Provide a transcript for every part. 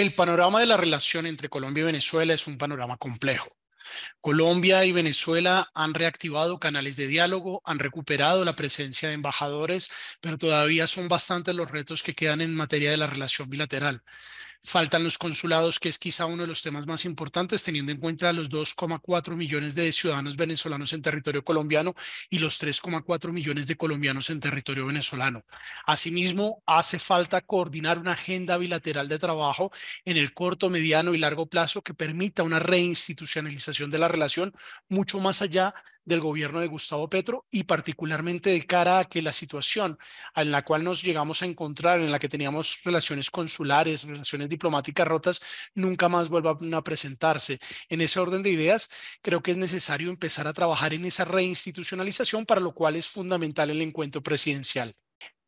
El panorama de la relación entre Colombia y Venezuela es un panorama complejo. Colombia y Venezuela han reactivado canales de diálogo, han recuperado la presencia de embajadores, pero todavía son bastantes los retos que quedan en materia de la relación bilateral. Faltan los consulados, que es quizá uno de los temas más importantes, teniendo en cuenta los 2,4 millones de ciudadanos venezolanos en territorio colombiano y los 3,4 millones de colombianos en territorio venezolano. Asimismo, hace falta coordinar una agenda bilateral de trabajo en el corto, mediano y largo plazo que permita una reinstitucionalización de la relación mucho más allá del gobierno de Gustavo Petro y particularmente de cara a que la situación en la cual nos llegamos a encontrar, en la que teníamos relaciones consulares, relaciones diplomáticas rotas, nunca más vuelvan a presentarse. En ese orden de ideas, creo que es necesario empezar a trabajar en esa reinstitucionalización, para lo cual es fundamental el encuentro presidencial.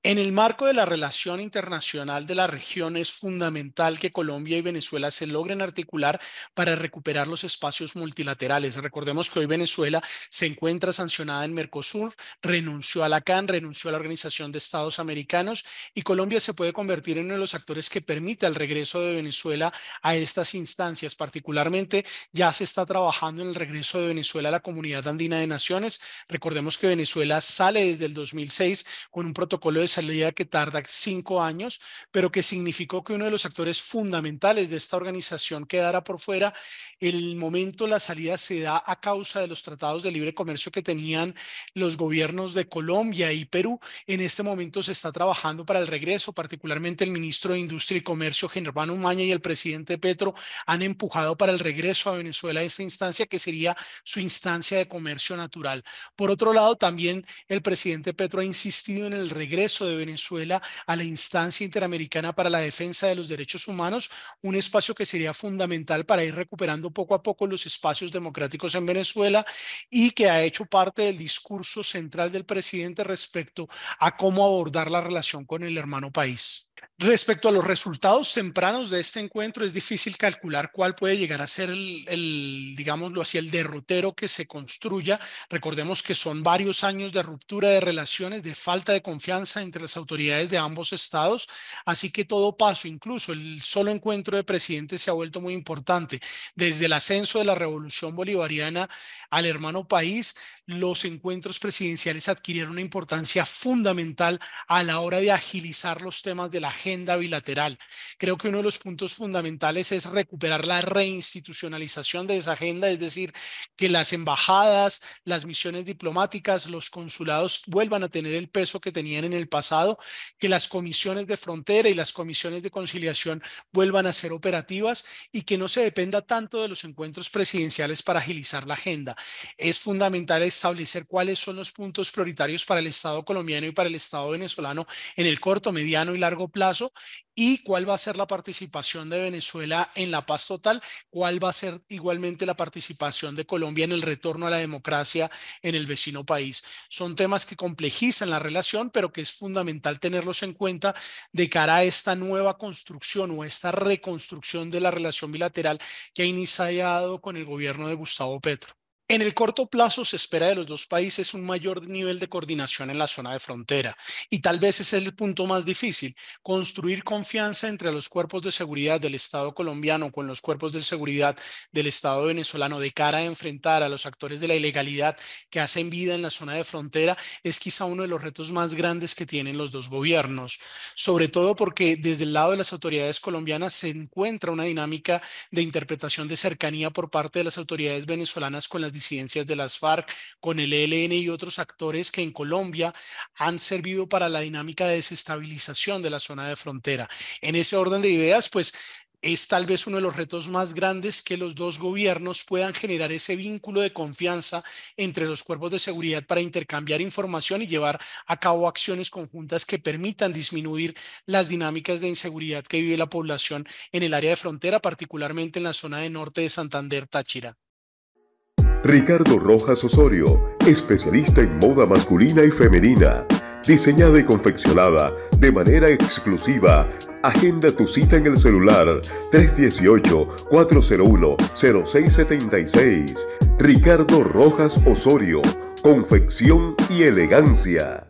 En el marco de la relación internacional de la región es fundamental que Colombia y Venezuela se logren articular para recuperar los espacios multilaterales. Recordemos que hoy Venezuela se encuentra sancionada en Mercosur, renunció a la CAN, renunció a la Organización de Estados Americanos y Colombia se puede convertir en uno de los actores que permite el regreso de Venezuela a estas instancias. Particularmente ya se está trabajando en el regreso de Venezuela a la Comunidad Andina de Naciones. Recordemos que Venezuela sale desde el 2006 con un protocolo de salida que tarda cinco años, pero que significó que uno de los actores fundamentales de esta organización quedara por fuera. El momento, la salida se da a causa de los tratados de libre comercio que tenían los gobiernos de Colombia y Perú. En este momento se está trabajando para el regreso, particularmente el ministro de Industria y Comercio, Germán Umaña, y el presidente Petro han empujado para el regreso a Venezuela a esta instancia que sería su instancia de comercio natural. Por otro lado, también el presidente Petro ha insistido en el regreso de Venezuela a la instancia interamericana para la defensa de los derechos humanos, un espacio que sería fundamental para ir recuperando poco a poco los espacios democráticos en Venezuela y que ha hecho parte del discurso central del presidente respecto a cómo abordar la relación con el hermano país. Respecto a los resultados tempranos de este encuentro, es difícil calcular cuál puede llegar a ser el, digámoslo así, el derrotero que se construya. Recordemos que son varios años de ruptura de relaciones, de falta de confianza entre las autoridades de ambos estados, así que todo paso, incluso el solo encuentro de presidentes se ha vuelto muy importante. Desde el ascenso de la revolución bolivariana al hermano país, los encuentros presidenciales adquirieron una importancia fundamental a la hora de agilizar los temas de la agenda bilateral. Creo que uno de los puntos fundamentales es recuperar la reinstitucionalización de esa agenda, es decir, que las embajadas, las misiones diplomáticas, los consulados vuelvan a tener el peso que tenían en el pasado, que las comisiones de frontera y las comisiones de conciliación vuelvan a ser operativas y que no se dependa tanto de los encuentros presidenciales para agilizar la agenda. Es fundamental establecer cuáles son los puntos prioritarios para el Estado colombiano y para el Estado venezolano en el corto, mediano y largo plazo y cuál va a ser la participación de Venezuela en la paz total, cuál va a ser igualmente la participación de Colombia en el retorno a la democracia en el vecino país. Son temas que complejizan la relación, pero que es fundamental tenerlos en cuenta de cara a esta nueva construcción o esta reconstrucción de la relación bilateral que ha iniciado con el gobierno de Gustavo Petro. En el corto plazo se espera de los dos países un mayor nivel de coordinación en la zona de frontera y tal vez ese es el punto más difícil, construir confianza entre los cuerpos de seguridad del Estado colombiano con los cuerpos de seguridad del Estado venezolano de cara a enfrentar a los actores de la ilegalidad que hacen vida en la zona de frontera es quizá uno de los retos más grandes que tienen los dos gobiernos, sobre todo porque desde el lado de las autoridades colombianas se encuentra una dinámica de interpretación de cercanía por parte de las autoridades venezolanas con las disidencias de las FARC, con el ELN y otros actores que en Colombia han servido para la dinámica de desestabilización de la zona de frontera. En ese orden de ideas, pues es tal vez uno de los retos más grandes que los dos gobiernos puedan generar ese vínculo de confianza entre los cuerpos de seguridad para intercambiar información y llevar a cabo acciones conjuntas que permitan disminuir las dinámicas de inseguridad que vive la población en el área de frontera, particularmente en la zona de norte de Santander, Táchira. Ricardo Rojas Osorio, especialista en moda masculina y femenina. Diseñada y confeccionada de manera exclusiva. Agenda tu cita en el celular 318-401-0676. Ricardo Rojas Osorio, confección y elegancia.